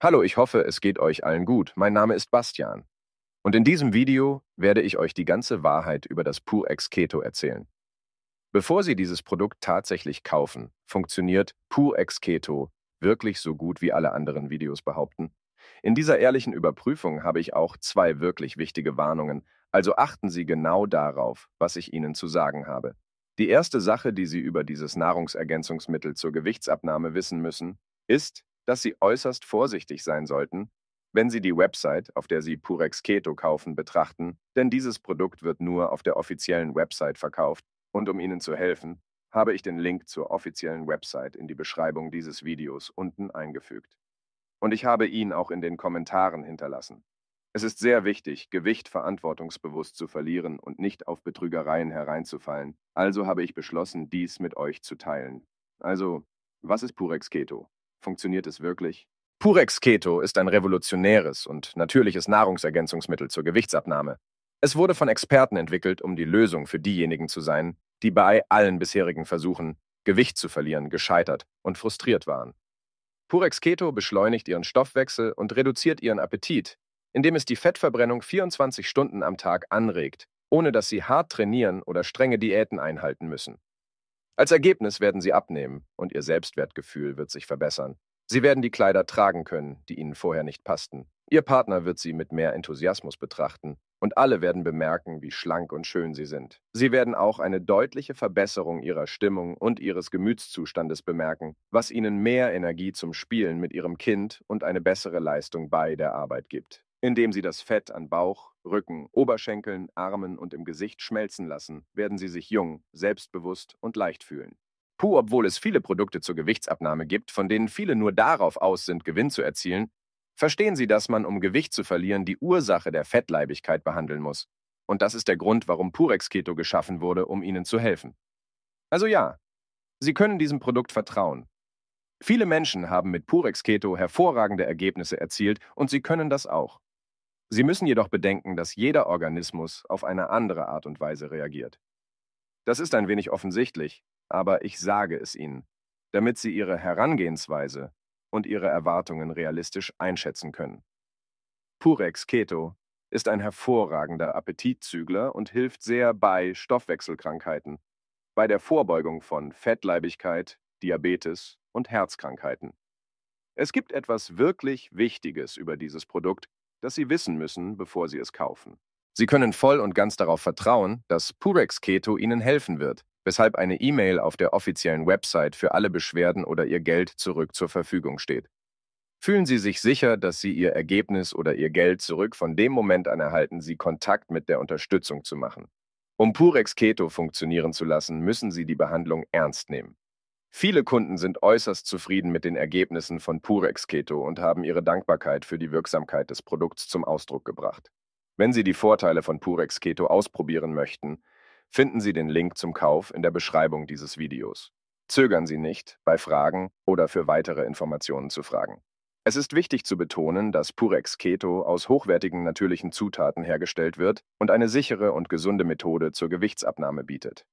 Hallo, ich hoffe, es geht euch allen gut. Mein Name ist Bastian. Und in diesem Video werde ich euch die ganze Wahrheit über das Purex Keto erzählen. Bevor Sie dieses Produkt tatsächlich kaufen, funktioniert Purex Keto wirklich so gut wie alle anderen Videos behaupten. In dieser ehrlichen Überprüfung habe ich auch zwei wirklich wichtige Warnungen, also achten Sie genau darauf, was ich Ihnen zu sagen habe. Die erste Sache, die Sie über dieses Nahrungsergänzungsmittel zur Gewichtsabnahme wissen müssen, ist, dass Sie äußerst vorsichtig sein sollten, wenn Sie die Website, auf der Sie Purex Keto kaufen, betrachten, denn dieses Produkt wird nur auf der offiziellen Website verkauft und um Ihnen zu helfen, habe ich den Link zur offiziellen Website in die Beschreibung dieses Videos unten eingefügt. Und ich habe ihn auch in den Kommentaren hinterlassen. Es ist sehr wichtig, Gewicht verantwortungsbewusst zu verlieren und nicht auf Betrügereien hereinzufallen, also habe ich beschlossen, dies mit euch zu teilen. Also, was ist Purex Keto? Funktioniert es wirklich? Purex Keto ist ein revolutionäres und natürliches Nahrungsergänzungsmittel zur Gewichtsabnahme. Es wurde von Experten entwickelt, um die Lösung für diejenigen zu sein, die bei allen bisherigen Versuchen, Gewicht zu verlieren, gescheitert und frustriert waren. Purex Keto beschleunigt ihren Stoffwechsel und reduziert ihren Appetit, indem es die Fettverbrennung 24 Stunden am Tag anregt, ohne dass sie hart trainieren oder strenge Diäten einhalten müssen. Als Ergebnis werden sie abnehmen und ihr Selbstwertgefühl wird sich verbessern. Sie werden die Kleider tragen können, die ihnen vorher nicht passten. Ihr Partner wird sie mit mehr Enthusiasmus betrachten und alle werden bemerken, wie schlank und schön sie sind. Sie werden auch eine deutliche Verbesserung ihrer Stimmung und ihres Gemütszustandes bemerken, was ihnen mehr Energie zum Spielen mit ihrem Kind und eine bessere Leistung bei der Arbeit gibt. Indem Sie das Fett an Bauch, Rücken, Oberschenkeln, Armen und im Gesicht schmelzen lassen, werden Sie sich jung, selbstbewusst und leicht fühlen. Puh, obwohl es viele Produkte zur Gewichtsabnahme gibt, von denen viele nur darauf aus sind, Gewinn zu erzielen, verstehen Sie, dass man, um Gewicht zu verlieren, die Ursache der Fettleibigkeit behandeln muss. Und das ist der Grund, warum Purex Keto geschaffen wurde, um Ihnen zu helfen. Also ja, Sie können diesem Produkt vertrauen. Viele Menschen haben mit Purex Keto hervorragende Ergebnisse erzielt und Sie können das auch. Sie müssen jedoch bedenken, dass jeder Organismus auf eine andere Art und Weise reagiert. Das ist ein wenig offensichtlich, aber ich sage es Ihnen, damit Sie Ihre Herangehensweise und Ihre Erwartungen realistisch einschätzen können. Purex Keto ist ein hervorragender Appetitzügler und hilft sehr bei Stoffwechselkrankheiten, bei der Vorbeugung von Fettleibigkeit, Diabetes und Herzkrankheiten. Es gibt etwas wirklich Wichtiges über dieses Produkt, das Sie wissen müssen, bevor Sie es kaufen. Sie können voll und ganz darauf vertrauen, dass Purex Keto Ihnen helfen wird, weshalb eine E-Mail auf der offiziellen Website für alle Beschwerden oder Ihr Geld zurück zur Verfügung steht. Fühlen Sie sich sicher, dass Sie Ihr Ergebnis oder Ihr Geld zurück von dem Moment an erhalten, Sie Kontakt mit der Unterstützung zu machen. Um Purex Keto funktionieren zu lassen, müssen Sie die Behandlung ernst nehmen. Viele Kunden sind äußerst zufrieden mit den Ergebnissen von Purex Keto und haben ihre Dankbarkeit für die Wirksamkeit des Produkts zum Ausdruck gebracht. Wenn Sie die Vorteile von Purex Keto ausprobieren möchten, finden Sie den Link zum Kauf in der Beschreibung dieses Videos. Zögern Sie nicht, bei Fragen oder für weitere Informationen zu fragen. Es ist wichtig zu betonen, dass Purex Keto aus hochwertigen natürlichen Zutaten hergestellt wird und eine sichere und gesunde Methode zur Gewichtsabnahme bietet.